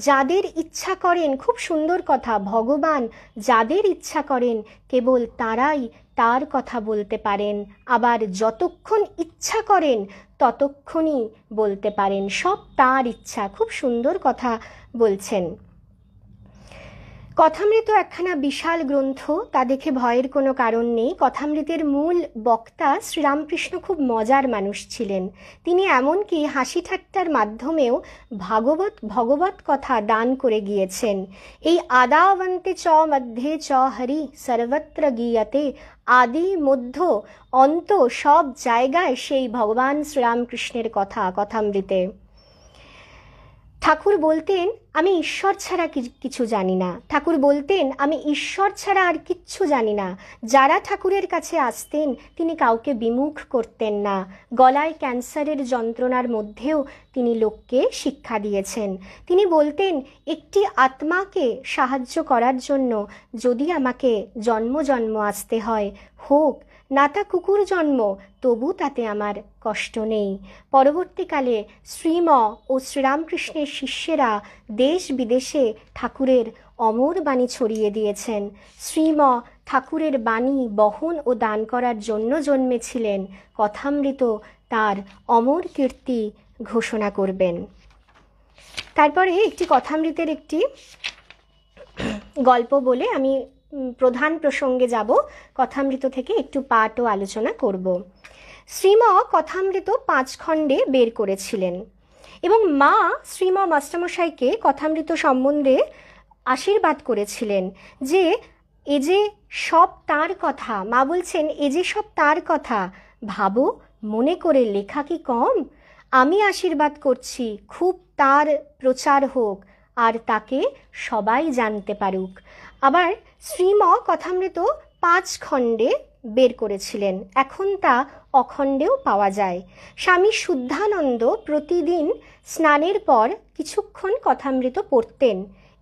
যাদের ইচ্ছা করেন খুব সুন্দর কথা ভগবান যাদের ইচ্ছা করেন কেবল তারাই তার কথা বলতে পারেন আবার যতক্ষণ ইচ্ছা করেন ততক্ষণই বলতে পারেন সব তার ইচ্ছা খুব সুন্দর কথা বলছেন কথামৃত একখানা বিশাল গ্রন্থ তা দেখে ভয়ের কোনো কারণ নেই কথামৃতের মূল বক্তা শ্রীরামকৃষ্ণ খুব মজার মানুষ ছিলেন তিনি এমনকি হাসি ঠাট্টার মাধ্যমেও ভাগবত ভগবত কথা দান করে গিয়েছেন এই আদাবন্তে চ মধ্যে চ হরি সর্বত্র গিয়াতে আদি মধ্য অন্ত সব জায়গায় সেই ভগবান শ্রীরামকৃষ্ণের কথা কথামৃতে ঠাকুর বলতেন আমি ঈশ্বর ছাড়া কিছু জানি না ঠাকুর বলতেন আমি ঈশ্বর ছাড়া আর কিচ্ছু জানি না যারা ঠাকুরের কাছে আসতেন তিনি কাউকে বিমুখ করতেন না গলায় ক্যান্সারের যন্ত্রণার মধ্যেও তিনি লোককে শিক্ষা দিয়েছেন তিনি বলতেন একটি আত্মাকে সাহায্য করার জন্য যদি আমাকে জন্ম জন্ম আসতে হয় হোক নাতা কুকুর জন্ম তবু তাতে আমার কষ্ট নেই পরবর্তীকালে শ্রীম ও শ্রীরামকৃষ্ণের শিষ্যেরা দেশ বিদেশে ঠাকুরের অমর বাণী ছড়িয়ে দিয়েছেন শ্রীম ঠাকুরের বাণী বহন ও দান করার জন্য জন্মেছিলেন কথামৃত তার অমর কীর্তি ঘোষণা করবেন তারপরে একটি কথামৃতের একটি গল্প বলে আমি প্রধান প্রসঙ্গে যাব কথামৃত থেকে একটু পাঠ ও আলোচনা করব শ্রীম কথামৃত পাঁচ খণ্ডে বের করেছিলেন এবং মা শ্রীম মাস্টারমশাইকে কথামৃত সম্বন্ধে আশীর্বাদ করেছিলেন যে এ যে সব তার কথা মা বলছেন এ যে সব তার কথা ভাবো মনে করে লেখা কি কম আমি আশীর্বাদ করছি খুব তার প্রচার হোক আর তাকে সবাই জানতে পারুক আবার শ্রীম কথামৃত পাঁচ খণ্ডে বের করেছিলেন এখন তা অখণ্ডেও পাওয়া যায় স্বামী শুদ্ধানন্দ প্রতিদিন স্নানের পর কিছুক্ষণ কথামৃত পড়তেন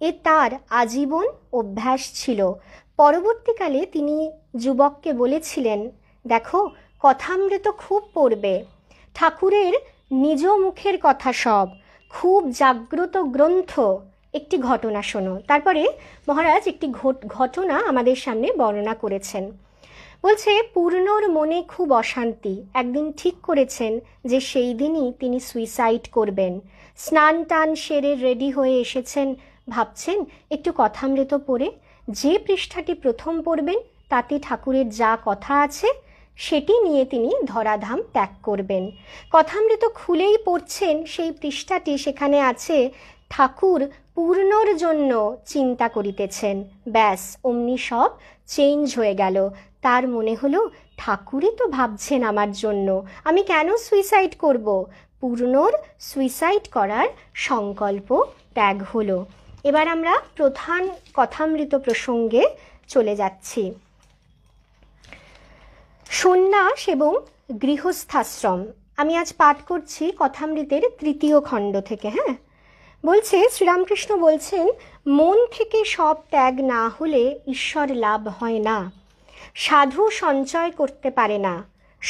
এ তার আজীবন অভ্যাস ছিল পরবর্তীকালে তিনি যুবককে বলেছিলেন দেখো কথামৃত খুব পড়বে ঠাকুরের নিজ মুখের কথা সব খুব জাগ্রত গ্রন্থ একটি ঘটনা শোনো তারপরে মহারাজ একটি ঘটনা আমাদের সামনে বর্ণনা করেছেন বলছে পূর্ণর মনে খুব অশান্তি একদিন ঠিক করেছেন যে সেই দিনই তিনি সুইসাইড করবেন স্নান টান সেরে রেডি হয়ে এসেছেন ভাবছেন একটু কথামৃত পড়ে যে পৃষ্ঠাটি প্রথম পড়বেন তাতে ঠাকুরের যা কথা আছে সেটি নিয়ে তিনি ধরাধাম ত্যাগ করবেন কথামৃত খুলেই পড়ছেন সেই পৃষ্ঠাটি সেখানে আছে ঠাকুর পূর্ণর জন্য চিন্তা করিতেছেন ব্যাস অমনি সব চেঞ্জ হয়ে গেল তার মনে হলো ঠাকুরই তো ভাবছেন আমার জন্য আমি কেন সুইসাইড করব পূর্ণর সুইসাইড করার সংকল্প ত্যাগ হলো এবার আমরা প্রধান কথামৃত প্রসঙ্গে চলে যাচ্ছি সন্ন্যাস এবং গৃহস্থাশ্রম আমি আজ পাঠ করছি কথামৃতের তৃতীয় খণ্ড থেকে হ্যাঁ বলছে শ্রীরামকৃষ্ণ বলছেন মন থেকে সব ত্যাগ না হলে ঈশ্বর লাভ হয় না সাধু সঞ্চয় করতে পারে না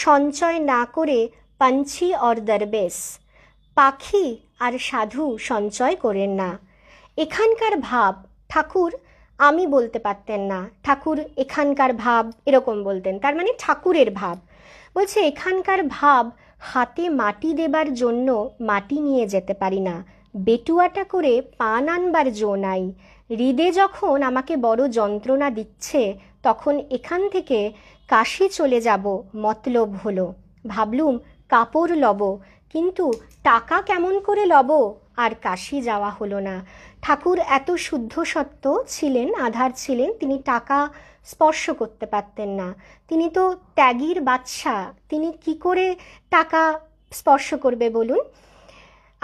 সঞ্চয় না করে পাঞ্ছি অর দরবেশ পাখি আর সাধু সঞ্চয় করেন না এখানকার ভাব ঠাকুর আমি বলতে পারতেন না ঠাকুর এখানকার ভাব এরকম বলতেন তার মানে ঠাকুরের ভাব বলছে এখানকার ভাব হাতে মাটি দেবার জন্য মাটি নিয়ে যেতে পারি না বেটুয়াটা করে পান আনবার জো নাই হৃদে যখন আমাকে বড় যন্ত্রণা দিচ্ছে তখন এখান থেকে কাশি চলে যাব মতলব হলো ভাবলুম কাপড় লব কিন্তু টাকা কেমন করে লব আর কাশি যাওয়া হলো না ঠাকুর এত শুদ্ধ সত্য ছিলেন আধার ছিলেন তিনি টাকা স্পর্শ করতে পারতেন না তিনি তো ত্যাগীর বাদশা তিনি কি করে টাকা স্পর্শ করবে বলুন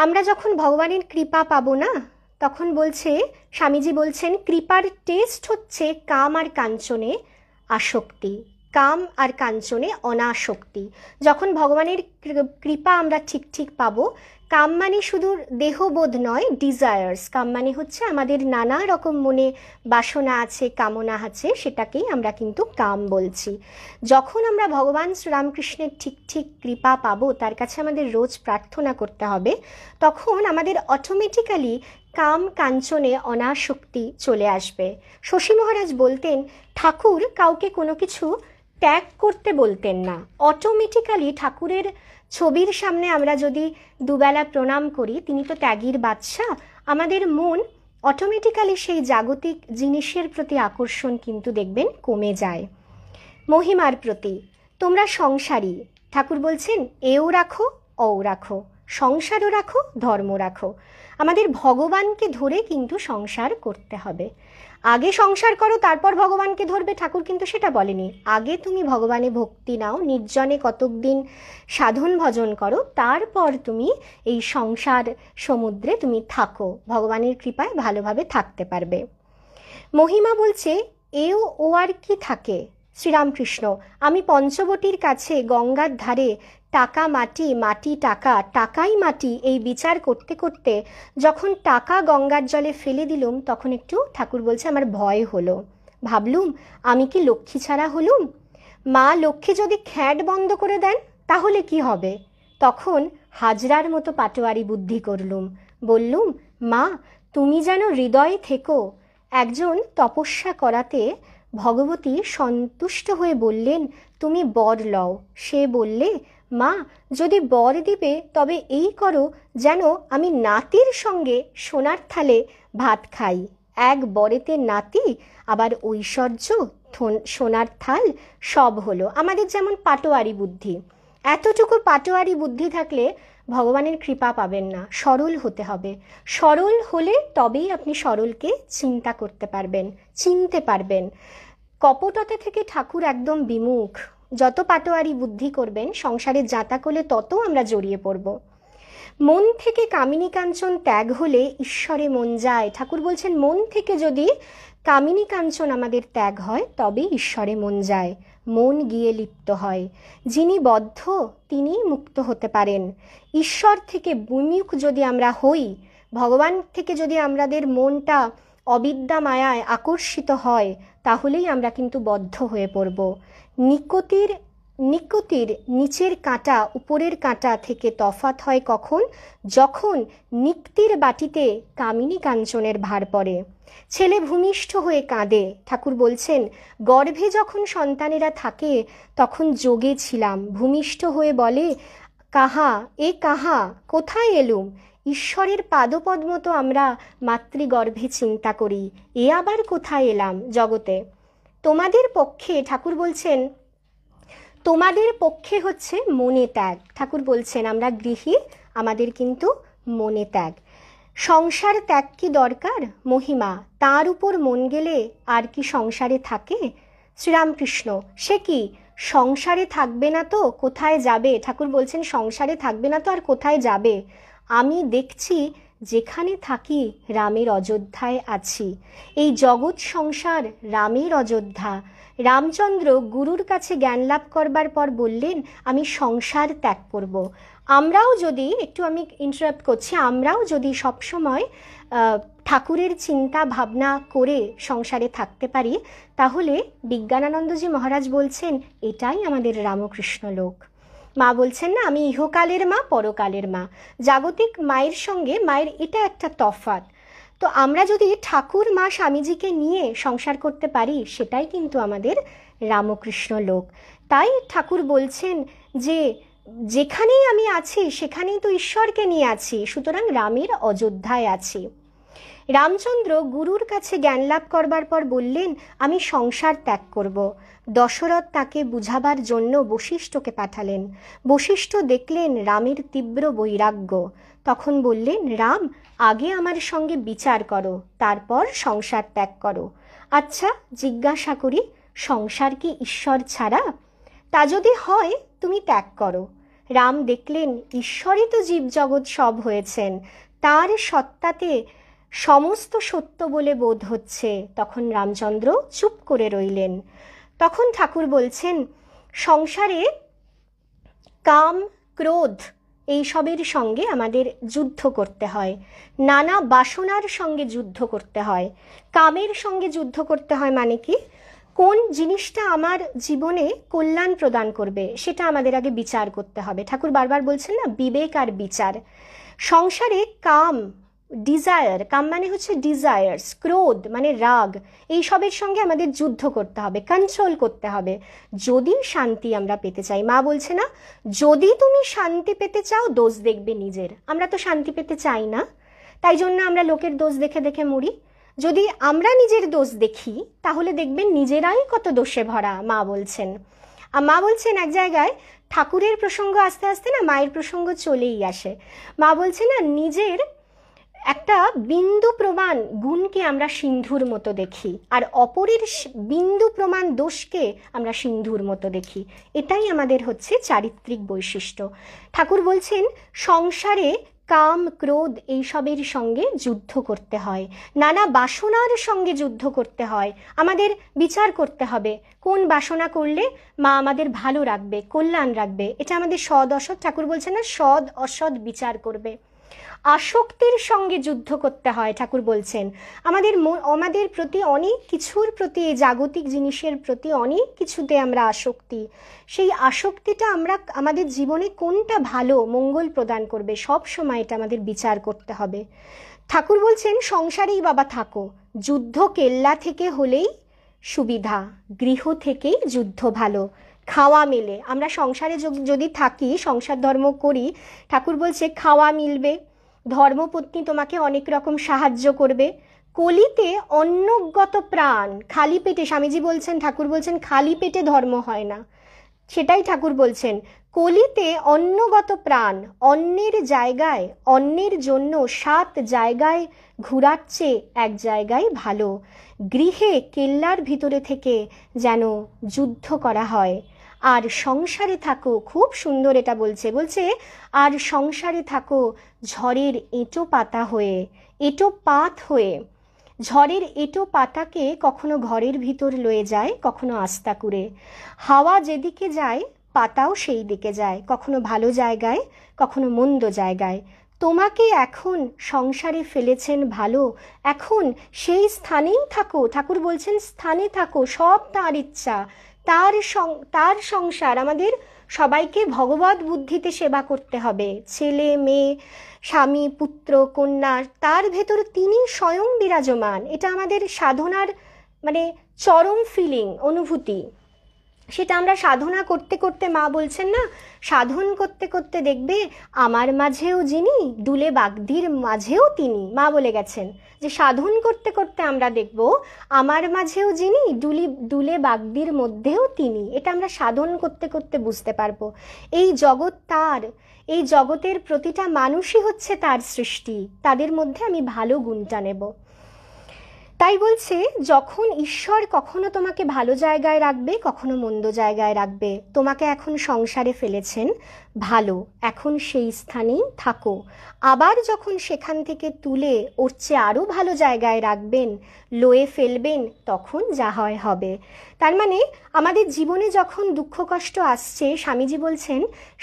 আমরা যখন ভগবানের কৃপা পাবো না তখন বলছে স্বামীজি বলছেন কৃপার টেস্ট হচ্ছে কাম আর কাঞ্চনে আসক্তি কাম আর কাঞ্চনে অনাসক্তি যখন ভগবানের কৃপা আমরা ঠিক ঠিক পাবো কাম মানে শুধু দেহবোধ নয় ডিজায়ার্স কাম মানে হচ্ছে আমাদের নানা রকম মনে বাসনা আছে কামনা আছে সেটাকেই আমরা কিন্তু কাম বলছি যখন আমরা ভগবান শ্রীরামকৃষ্ণের ঠিক ঠিক কৃপা পাবো তার কাছে আমাদের রোজ প্রার্থনা করতে হবে তখন আমাদের অটোমেটিক্যালি কাম কাঞ্চনে অনাসক্তি চলে আসবে শশী মহারাজ বলতেন ঠাকুর কাউকে কোনো কিছু ত্যাগ করতে বলতেন না অটোমেটিক্যালি ঠাকুরের ছবির সামনে আমরা যদি দুবেলা প্রণাম করি তিনি তো ত্যাগীর বাদশাহ আমাদের মন অটোমেটিক্যালি সেই জাগতিক জিনিসের প্রতি আকর্ষণ কিন্তু দেখবেন কমে যায় মহিমার প্রতি তোমরা সংসারী ঠাকুর বলছেন এও রাখো অও রাখো সংসারও রাখো ধর্ম রাখো আমাদের ভগবানকে ধরে কিন্তু সংসার করতে হবে আগে সংসার করো তারপর ভগবানকে ধরবে ঠাকুর কিন্তু সেটা বলেনি আগে তুমি ভগবানে ভক্তি নাও নির্জনে কতকদিন সাধন ভজন করো তারপর তুমি এই সংসার সমুদ্রে তুমি থাকো ভগবানের কৃপায় ভালোভাবে থাকতে পারবে মহিমা বলছে এও ও আর কি থাকে শ্রীরামকৃষ্ণ আমি পঞ্চবটির কাছে গঙ্গার ধারে টাকা মাটি মাটি টাকা টাকাই মাটি এই বিচার করতে করতে যখন টাকা গঙ্গার জলে ফেলে দিলুম তখন একটু ঠাকুর বলছে আমার ভয় হলো ভাবলুম আমি কি লক্ষ্মী ছাড়া হলুম মা লক্ষ্মী যদি খ্যাট বন্ধ করে দেন তাহলে কি হবে তখন হাজরার মতো পাটোয়ারি বুদ্ধি করলুম বললুম মা তুমি যেন হৃদয়ে থেকো একজন তপস্যা করাতে ভগবতী সন্তুষ্ট হয়ে বললেন তুমি বর লও সে বললে মা যদি বর দিবে তবে এই করো যেন আমি নাতির সঙ্গে সোনার থালে ভাত খাই এক বরেতে নাতি আবার ঐশ্বর্য সোনার থাল সব হলো আমাদের যেমন পাটোয়ারি বুদ্ধি এতটুকু পাটোয়ারি বুদ্ধি থাকলে ভগবানের কৃপা পাবেন না সরল হতে হবে সরল হলে তবেই আপনি সরলকে চিন্তা করতে পারবেন চিনতে পারবেন কপটতা থেকে ঠাকুর একদম বিমুখ যত পাটোয়ারি বুদ্ধি করবেন যাতা জাঁতাকলে তত আমরা জড়িয়ে পড়ব মন থেকে কামিনী কাঞ্চন ত্যাগ হলে ঈশ্বরে মন যায় ঠাকুর বলছেন মন থেকে যদি কামিনী কাঞ্চন আমাদের ত্যাগ হয় তবে ঈশ্বরে মন যায় মন গিয়ে লিপ্ত হয় যিনি বদ্ধ তিনি মুক্ত হতে পারেন ঈশ্বর থেকে বিমুখ যদি আমরা হই ভগবান থেকে যদি আমাদের মনটা অবিদ্যা মায়ায় আকর্ষিত হয় তাহলেই আমরা কিন্তু বদ্ধ হয়ে পড়ব নিকতির নিকতির নিচের কাঁটা উপরের কাঁটা থেকে তফাত হয় কখন যখন নিক্তির বাটিতে কামিনী কাঞ্চনের ভার পড়ে ছেলে ভূমিষ্ঠ হয়ে কাঁদে ঠাকুর বলছেন গর্ভে যখন সন্তানেরা থাকে তখন যোগে ছিলাম ভূমিষ্ঠ হয়ে বলে কাহা এ কাহা কোথায় এলুম ঈশ্বরের পাদপদ মতো আমরা মাতৃগর্ভে চিন্তা করি এ আবার কোথায় এলাম জগতে তোমাদের পক্ষে ঠাকুর বলছেন তোমাদের পক্ষে হচ্ছে মনে ত্যাগ ঠাকুর বলছেন আমরা গৃহী আমাদের কিন্তু মনে ত্যাগ সংসার ত্যাগ কি দরকার মহিমা তার উপর মন গেলে আর কি সংসারে থাকে শ্রীরামকৃষ্ণ সে কি সংসারে থাকবে না তো কোথায় যাবে ঠাকুর বলছেন সংসারে থাকবে না তো আর কোথায় যাবে আমি দেখছি যেখানে থাকি রামের অযোধ্যায় আছি এই জগৎ সংসার রামের অযোধ্যা রামচন্দ্র গুরুর কাছে জ্ঞান লাভ করবার পর বললেন আমি সংসার ত্যাগ করব। আমরাও যদি একটু আমি ইন্টারাপ্ট করছি আমরাও যদি সবসময় ঠাকুরের চিন্তা ভাবনা করে সংসারে থাকতে পারি তাহলে বিজ্ঞানানন্দজি মহারাজ বলছেন এটাই আমাদের রামকৃষ্ণ লোক মা বলছেন না আমি ইহকালের মা পরকালের মা জাগতিক মায়ের সঙ্গে মায়ের এটা একটা তফাত তো আমরা যদি ঠাকুর মা স্বামীজিকে নিয়ে সংসার করতে পারি সেটাই কিন্তু আমাদের রামকৃষ্ণ লোক তাই ঠাকুর বলছেন যে যেখানেই আমি আছি সেখানেই তো ঈশ্বরকে নিয়ে আছি সুতরাং রামের অযোধ্যায় আছি রামচন্দ্র গুরুর কাছে জ্ঞান লাভ করবার পর বললেন আমি সংসার ত্যাগ করব দশরথ তাকে বুঝাবার জন্য বশিষ্ঠকে পাঠালেন বশিষ্ঠ দেখলেন রামের তীব্র বৈরাগ্য তখন বললেন রাম আগে আমার সঙ্গে বিচার করো তারপর সংসার ত্যাগ করো আচ্ছা জিজ্ঞাসা করি সংসার কি ঈশ্বর ছাড়া তা যদি হয় তুমি ত্যাগ করো রাম দেখলেন ঈশ্বরই তো জীবজগৎ সব হয়েছেন তার সত্তাতে সমস্ত সত্য বলে বোধ হচ্ছে তখন রামচন্দ্র চুপ করে রইলেন তখন ঠাকুর বলছেন সংসারে কাম ক্রোধ এইসবের সঙ্গে আমাদের যুদ্ধ করতে হয় নানা বাসনার সঙ্গে যুদ্ধ করতে হয় কামের সঙ্গে যুদ্ধ করতে হয় মানে কি কোন জিনিসটা আমার জীবনে কল্যাণ প্রদান করবে সেটা আমাদের আগে বিচার করতে হবে ঠাকুর বারবার বলছেন না বিবেক আর বিচার সংসারে কাম ডিজায়ার কাম মানে হচ্ছে ডিজায়ার্স ক্রোধ মানে রাগ এই সবের সঙ্গে আমাদের যুদ্ধ করতে হবে কন্ট্রোল করতে হবে যদি শান্তি আমরা পেতে চাই মা বলছে না যদি তুমি শান্তি পেতে চাও দোষ দেখবে নিজের আমরা তো শান্তি পেতে চাই না তাই জন্য আমরা লোকের দোষ দেখে দেখে মরি যদি আমরা নিজের দোষ দেখি তাহলে দেখবেন নিজেরাই কত দোষে ভরা মা বলছেন আর মা বলছেন এক জায়গায় ঠাকুরের প্রসঙ্গ আস্তে আস্তে না মায়ের প্রসঙ্গ চলেই আসে মা বলছে না নিজের একটা বিন্দু প্রমাণ গুণকে আমরা সিন্ধুর মতো দেখি আর অপরের বিন্দু প্রমাণ দোষকে আমরা সিন্ধুর মতো দেখি এটাই আমাদের হচ্ছে চারিত্রিক বৈশিষ্ট্য ঠাকুর বলছেন সংসারে কাম ক্রোধ এইসবের সঙ্গে যুদ্ধ করতে হয় নানা বাসনার সঙ্গে যুদ্ধ করতে হয় আমাদের বিচার করতে হবে কোন বাসনা করলে মা আমাদের ভালো রাখবে কল্যাণ রাখবে এটা আমাদের সদ অসৎ ঠাকুর বলছে না সদ অসৎ বিচার করবে আসক্তির সঙ্গে যুদ্ধ করতে হয় ঠাকুর বলছেন আমাদের আমাদের প্রতি অনেক কিছুর প্রতি এই জাগতিক জিনিসের প্রতি অনেক কিছুতে আমরা আসক্তি সেই আসক্তিটা আমরা আমাদের জীবনে কোনটা ভালো মঙ্গল প্রদান করবে সব সময় এটা আমাদের বিচার করতে হবে ঠাকুর বলছেন সংসারেই বাবা থাকো যুদ্ধ কেল্লা থেকে হলেই সুবিধা গৃহ থেকেই যুদ্ধ ভালো খাওয়া মেলে আমরা সংসারে যদি থাকি সংসার ধর্ম করি ঠাকুর বলছে খাওয়া মিলবে ধর্মপত্নী তোমাকে অনেক রকম সাহায্য করবে কলিতে অন্নগত প্রাণ খালি পেটে স্বামীজি বলছেন ঠাকুর বলছেন খালি পেটে ধর্ম হয় না সেটাই ঠাকুর বলছেন কলিতে অন্নগত প্রাণ অন্যের জায়গায় অন্যের জন্য সাত জায়গায় ঘুরাচ্ছে এক জায়গায় ভালো গৃহে কেল্লার ভিতরে থেকে যেন যুদ্ধ করা হয় আর সংসারে থাকো খুব সুন্দর এটা বলছে বলছে আর সংসারে থাকো ঝড়ের এঁটো পাতা হয়ে এঁটো পাত হয়ে ঝড়ের এঁটো পাতাকে কখনো ঘরের ভিতর লয়ে যায় কখনো আস্তা করে হাওয়া যেদিকে যায় পাতাও সেই দিকে যায় কখনো ভালো জায়গায় কখনো মন্দ জায়গায় তোমাকে এখন সংসারে ফেলেছেন ভালো এখন সেই স্থানেই থাকো ঠাকুর বলছেন স্থানে থাকো সব তার ইচ্ছা তার তার সংসার আমাদের সবাইকে ভগবত বুদ্ধিতে সেবা করতে হবে ছেলে মেয়ে স্বামী পুত্র কন্যা তার ভেতর তিনি স্বয়ং বিরাজমান এটা আমাদের সাধনার মানে চরম ফিলিং অনুভূতি সেটা আমরা সাধনা করতে করতে মা বলছেন না সাধন করতে করতে দেখবে আমার মাঝেও যিনি দুলে বাগদির মাঝেও তিনি মা বলে গেছেন যে সাধন করতে করতে আমরা দেখব আমার মাঝেও যিনি ডুলি দুলে বাগদির মধ্যেও তিনি এটা আমরা সাধন করতে করতে বুঝতে পারবো এই জগৎ তার এই জগতের প্রতিটা মানুষই হচ্ছে তার সৃষ্টি তাদের মধ্যে আমি ভালো গুণটা নেব তাই বলছে যখন ঈশ্বর কখনো তোমাকে ভালো জায়গায় রাখবে কখনো মন্দ জায়গায় রাখবে তোমাকে এখন সংসারে ফেলেছেন ভালো এখন সেই স্থানেই থাকো আবার যখন সেখান থেকে তুলে ওর চেয়ে আরও ভালো জায়গায় রাখবেন লোয়ে ফেলবেন তখন যা হয় হবে তার মানে আমাদের জীবনে যখন দুঃখ কষ্ট আসছে স্বামীজি বলছেন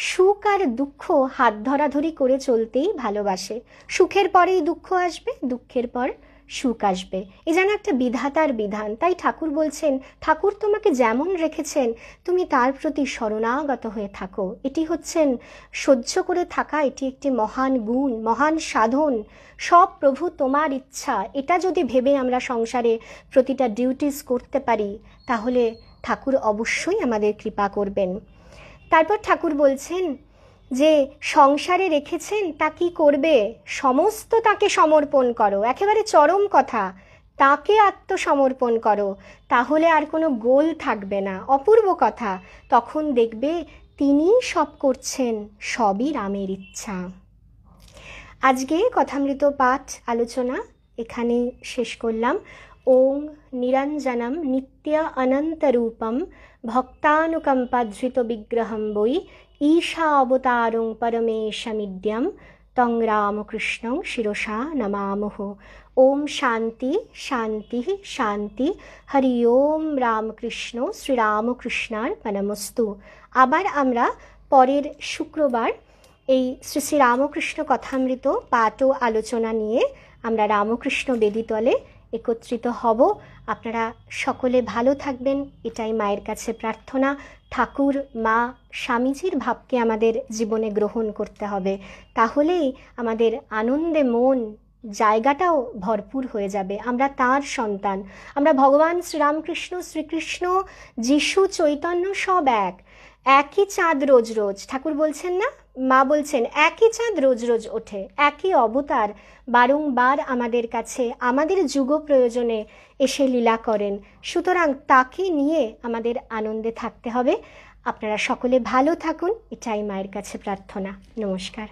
সুখ আর দুঃখ হাত ধরাধরি করে চলতেই ভালোবাসে সুখের পরেই দুঃখ আসবে দুঃখের পর সুখ আসবে এ যেন একটা বিধাতার বিধান তাই ঠাকুর বলছেন ঠাকুর তোমাকে যেমন রেখেছেন তুমি তার প্রতি শরণাগত হয়ে থাকো এটি হচ্ছেন সহ্য করে থাকা এটি একটি মহান গুণ মহান সাধন সব প্রভু তোমার ইচ্ছা এটা যদি ভেবে আমরা সংসারে প্রতিটা ডিউটিস করতে পারি তাহলে ঠাকুর অবশ্যই আমাদের কৃপা করবেন তারপর ঠাকুর বলছেন যে সংসারে রেখেছেন তা কি করবে সমস্ত তাকে সমর্পণ করো একেবারে চরম কথা তাকে আত্মসমর্পণ করো তাহলে আর কোনো গোল থাকবে না অপূর্ব কথা তখন দেখবে তিনি সব করছেন সবই রামের ইচ্ছা আজকে কথামৃত পাঠ আলোচনা এখানে শেষ করলাম ওং নিরঞ্জনম নিত্য অনন্তরূপম ভক্তানুকম্পাধৃত বিগ্রহম বই ईशावतारं परमेशमिद्यं তং রামকৃষ্ণং शिरसा नमामः ওম শান্তি শান্তি শান্তি হরি ওম রামকৃষ্ণ শ্রীরামকৃষ্ণার পনমস্তু আবার আমরা পরের শুক্রবার এই শ্রী শ্রী রামকৃষ্ণ কথামৃত পাঠ ও আলোচনা নিয়ে আমরা রামকৃষ্ণ বেদিতলে একত্রিত হব আপনারা সকলে ভালো থাকবেন এটাই মায়ের কাছে প্রার্থনা ঠাকুর মা স্বামীজির ভাবকে আমাদের জীবনে গ্রহণ করতে হবে তাহলেই আমাদের আনন্দে মন জায়গাটাও ভরপুর হয়ে যাবে আমরা তার সন্তান আমরা ভগবান শ্রীরামকৃষ্ণ শ্রীকৃষ্ণ যিশু চৈতন্য সব এক একই চাঁদ রোজ রোজ ঠাকুর বলছেন না মা বলছেন একই চাঁদ রোজ রোজ ওঠে একই অবতার বারংবার আমাদের কাছে আমাদের যুগ প্রয়োজনে এসে লীলা করেন সুতরাং তাকে নিয়ে আমাদের আনন্দে থাকতে হবে আপনারা সকলে ভালো থাকুন এটাই মায়ের কাছে প্রার্থনা নমস্কার